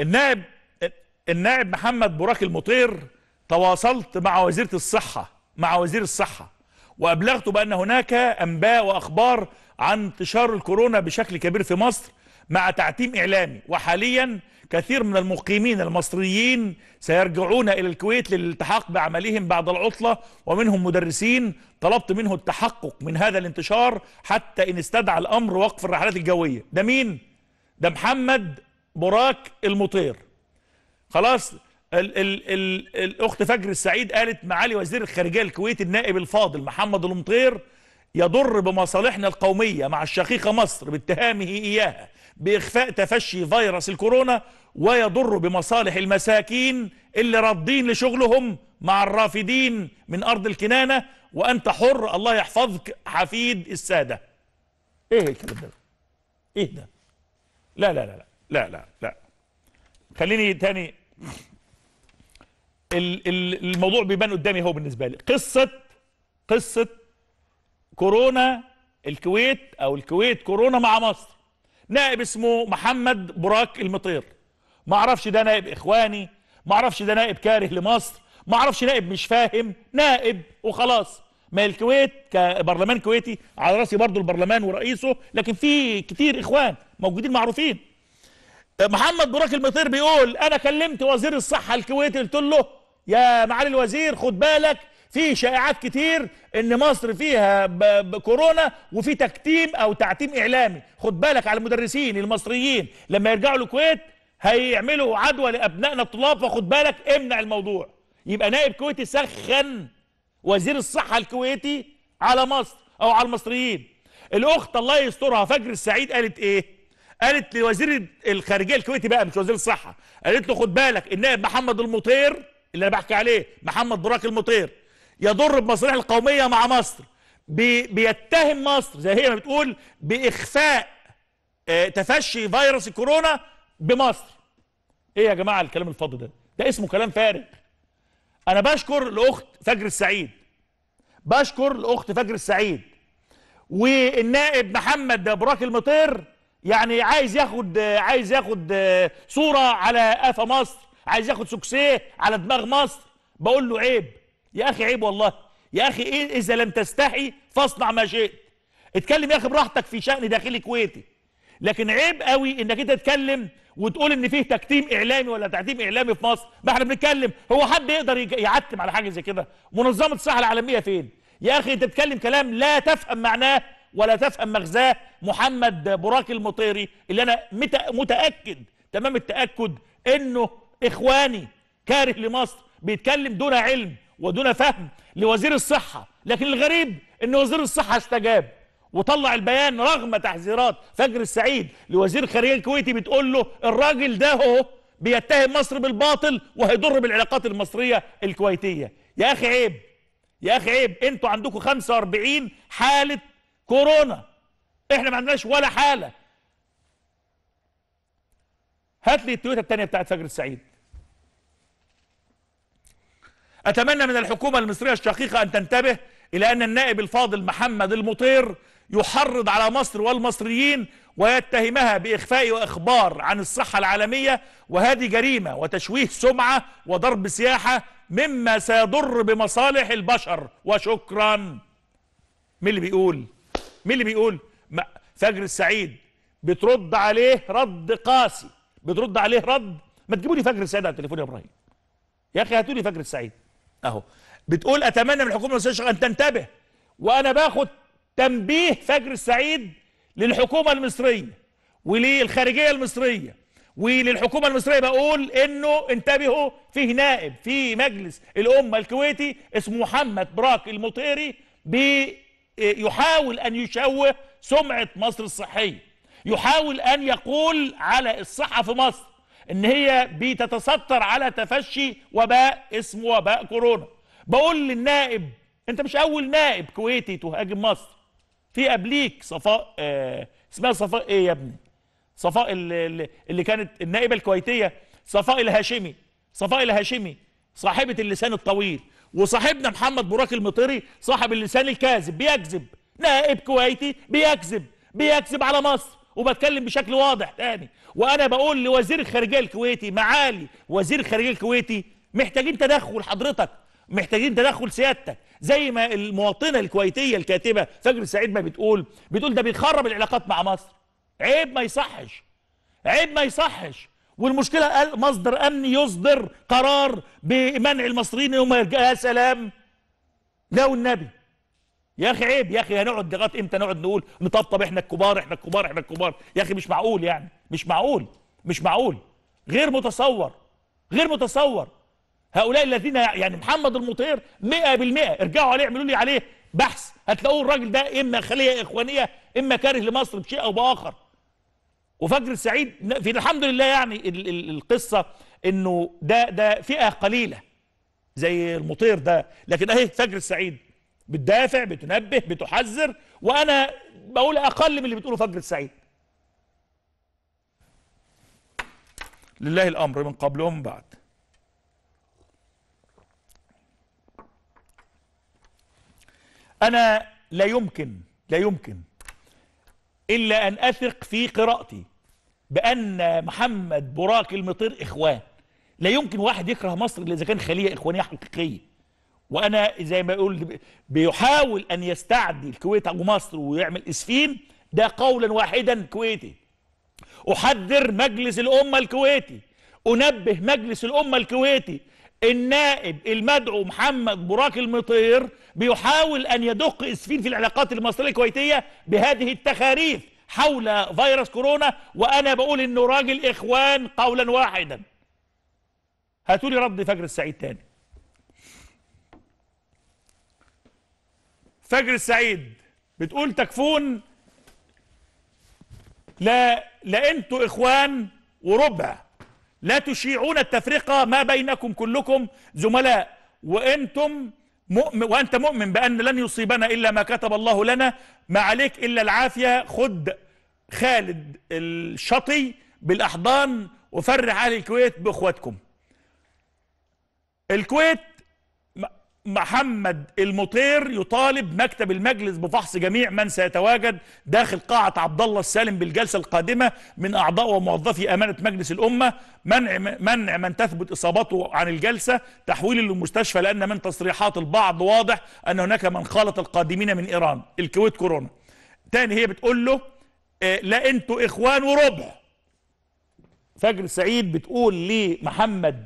النائب النائب محمد براك المطير تواصلت مع وزيره الصحه مع وزير الصحه وابلغته بان هناك انباء واخبار عن انتشار الكورونا بشكل كبير في مصر مع تعتيم اعلامي وحاليا كثير من المقيمين المصريين سيرجعون الى الكويت للالتحاق بعملهم بعد العطله ومنهم مدرسين طلبت منه التحقق من هذا الانتشار حتى ان استدعى الامر وقف الرحلات الجويه ده مين ده محمد براك المطير خلاص ال ال ال الاخت فجر السعيد قالت معالي وزير الخارجيه الكويتي النائب الفاضل محمد المطير يضر بمصالحنا القوميه مع الشقيقه مصر باتهامه اياها باخفاء تفشي فيروس الكورونا ويضر بمصالح المساكين اللي راضين لشغلهم مع الرافدين من ارض الكنانه وانت حر الله يحفظك حفيد الساده ايه الكلام ده ايه ده لا لا لا لا لا لا لا خليني تاني الموضوع بيبان قدامي هو بالنسبه لي قصه قصه كورونا الكويت او الكويت كورونا مع مصر نائب اسمه محمد براك المطير ما اعرفش ده نائب اخواني ما اعرفش ده نائب كاره لمصر ما اعرفش نائب مش فاهم نائب وخلاص ما الكويت كبرلمان كويتي على راسي برضه البرلمان ورئيسه لكن في كتير اخوان موجودين معروفين طيب، محمد براك المطير بيقول انا كلمت وزير الصحه الكويتي قلت له يا معالي الوزير خد بالك في شائعات كتير ان مصر فيها كورونا وفي تكتيم او تعتيم اعلامي خد بالك على المدرسين المصريين لما يرجعوا الكويت هيعملوا عدوى لابنائنا الطلاب فخد بالك امنع الموضوع يبقى نائب كويتي سخن وزير الصحه الكويتي على مصر او على المصريين الاخت الله يسترها فجر السعيد قالت ايه قالت لوزير الخارجيه الكويتي بقى مش وزير الصحه قالت له خد بالك النائب محمد المطير اللي انا بحكي عليه محمد براك المطير يضر بمصالح القوميه مع مصر بي بيتهم مصر زي هي ما بتقول باخفاء آه، تفشي فيروس الكورونا بمصر ايه يا جماعه الكلام الفاضي ده ده اسمه كلام فارغ انا بشكر الاخت فجر السعيد بشكر الاخت فجر السعيد والنائب محمد براك المطير يعني عايز ياخد عايز ياخد آه، صوره على قفا مصر عايز ياخد سكسيه على دماغ مصر بقول له عيب يا اخي عيب والله يا اخي ايه اذا لم تستحي فاصنع ما شئت اتكلم يا اخي براحتك في شان داخلي كويتي لكن عيب قوي انك انت تتكلم وتقول ان فيه تكتيم اعلامي ولا تعتيم اعلامي في مصر ما احنا بنتكلم هو حد يقدر يعتم على حاجه زي كده منظمه الصحه العالميه فين يا اخي انت بتتكلم كلام لا تفهم معناه ولا تفهم مغزاه محمد براك المطيري اللي انا متاكد تمام التاكد انه اخواني كاره لمصر بيتكلم دون علم ودون فهم لوزير الصحه لكن الغريب ان وزير الصحه استجاب وطلع البيان رغم تحذيرات فجر السعيد لوزير خارجيه الكويتي بتقول له الراجل ده اهو بيتهم مصر بالباطل وهيضر بالعلاقات المصريه الكويتيه يا اخي عيب يا اخي عيب انتوا عندكم 45 حاله كورونا احنا ما عندناش ولا حاله هات لي التويته الثانيه بتاعت فجر السعيد اتمنى من الحكومه المصريه الشقيقه ان تنتبه الى ان النائب الفاضل محمد المطير يحرض على مصر والمصريين ويتهمها باخفاء واخبار عن الصحه العالميه وهذه جريمه وتشويه سمعه وضرب سياحه مما سيضر بمصالح البشر وشكرا مين اللي بيقول مين اللي بيقول فجر السعيد بترد عليه رد قاسي بترد عليه رد ما تجيبوا لي فجر السعيد على التليفون يا ابراهيم يا اخي هاتوا لي فجر السعيد اهو بتقول اتمنى من الحكومه المصريه ان تنتبه وانا باخد تنبيه فجر السعيد للحكومه المصريه وللخارجيه المصريه وللحكومه المصريه بقول انه انتبهوا فيه نائب في مجلس الامه الكويتي اسمه محمد براك المطيري يحاول أن يشوه سمعة مصر الصحية يحاول أن يقول على الصحة في مصر إن هي بتتستر على تفشي وباء اسمه وباء كورونا بقول للنائب أنت مش أول نائب كويتي تهاجم مصر في قبليك صفاء آه اسمها صفاء إيه يا ابني صفاء اللي, اللي كانت النائبة الكويتية صفاء الهاشمي صفاء الهاشمي صاحبة اللسان الطويل وصاحبنا محمد براك المطيري صاحب اللسان الكاذب بيكذب نائب كويتي بيكذب بيكذب على مصر وبتكلم بشكل واضح تاني وانا بقول لوزير الخارجيه الكويتي معالي وزير الخارجيه الكويتي محتاجين تدخل حضرتك محتاجين تدخل سيادتك زي ما المواطنه الكويتيه الكاتبه فجر سعيد ما بتقول بتقول ده بيخرب العلاقات مع مصر عيب ما يصحش عيب ما يصحش والمشكلة قال مصدر أمني يصدر قرار بمنع المصريين يوم يا سلام لا والنبي يا اخي عيب يا اخي هنقعد لغايه امتى نقعد نقول نطبطب احنا الكبار احنا الكبار احنا الكبار يا اخي مش معقول يعني مش معقول مش معقول غير متصور غير متصور هؤلاء الذين يعني محمد المطير 100% ارجعوا عليه اعملوا لي عليه بحث هتلاقوه الراجل ده اما خليه اخوانيه اما كاره لمصر بشيء او باخر وفجر السعيد في الحمد لله يعني القصة انه ده ده فئة قليلة زي المطير ده لكن اهي فجر السعيد بتدافع بتنبه بتحذر وانا بقول اقل من اللي بتقوله فجر السعيد لله الامر من قبل ومن بعد انا لا يمكن لا يمكن إلا أن أثق في قراءتي بأن محمد براك المطير إخوان لا يمكن واحد يكره مصر إذا كان خلية إخوانية حقيقية وأنا زي ما يقول بيحاول أن يستعدي الكويت أو مصر ويعمل إسفين ده قولا واحدا كويتي أحذر مجلس الأمة الكويتي أنبه مجلس الأمة الكويتي النائب المدعو محمد براك المطير بيحاول أن يدق إسفين في العلاقات المصرية الكويتية بهذه التخاريف حول فيروس كورونا وأنا بقول إنه راجل إخوان قولا واحدا هاتولي رد فجر السعيد تاني فجر السعيد بتقول تكفون لا لا انتوا اخوان وربع لا تشيعون التفرقة ما بينكم كلكم زملاء وأنتم مؤمن وأنت مؤمن بأن لن يصيبنا إلا ما كتب الله لنا ما عليك إلا العافية خد خالد الشطي بالأحضان وفرح أهل الكويت بإخواتكم الكويت محمد المطير يطالب مكتب المجلس بفحص جميع من سيتواجد داخل قاعة عبد الله السالم بالجلسة القادمة من أعضاء وموظفي أمانة مجلس الأمة منع منع من تثبت إصابته عن الجلسة تحويل للمستشفى لأن من تصريحات البعض واضح أن هناك من خالط القادمين من إيران الكويت كورونا تاني هي بتقول له آه، لا أنتوا إخوان وربع فجر سعيد بتقول لمحمد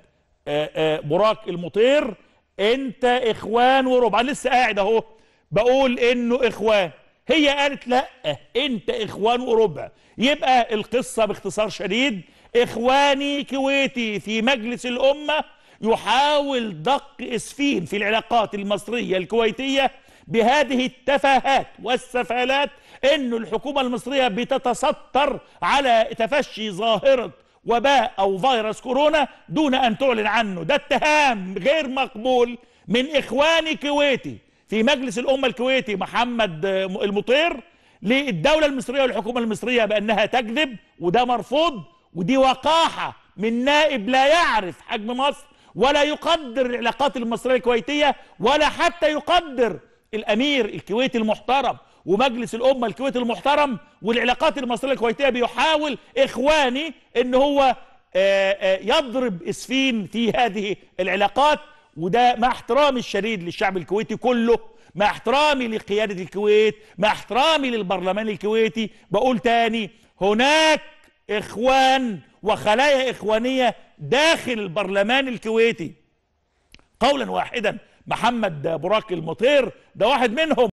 آه، آه، براك المطير انت اخوان وربع انا لسه قاعد اهو بقول انه اخوان هي قالت لا انت اخوان وربع يبقى القصه باختصار شديد اخواني كويتي في مجلس الامه يحاول دق اسفين في العلاقات المصريه الكويتيه بهذه التفاهات والسفالات انه الحكومه المصريه بتتستر على تفشي ظاهره وباء أو فيروس كورونا دون أن تعلن عنه ده اتهام غير مقبول من إخواني كويتي في مجلس الأمة الكويتي محمد المطير للدولة المصرية والحكومة المصرية بأنها تكذب وده مرفوض ودي وقاحة من نائب لا يعرف حجم مصر ولا يقدر العلاقات المصرية الكويتية ولا حتى يقدر الأمير الكويتي المحترم ومجلس الامه الكويتي المحترم والعلاقات المصريه الكويتيه بيحاول اخواني ان هو آه، آه، يضرب اسفين في هذه العلاقات وده مع احترامي الشديد للشعب الكويتي كله مع احترامي لقياده الكويت مع احترامي للبرلمان الكويتي بقول تاني هناك اخوان وخلايا اخوانيه داخل البرلمان الكويتي قولا واحدا محمد براك المطير ده واحد منهم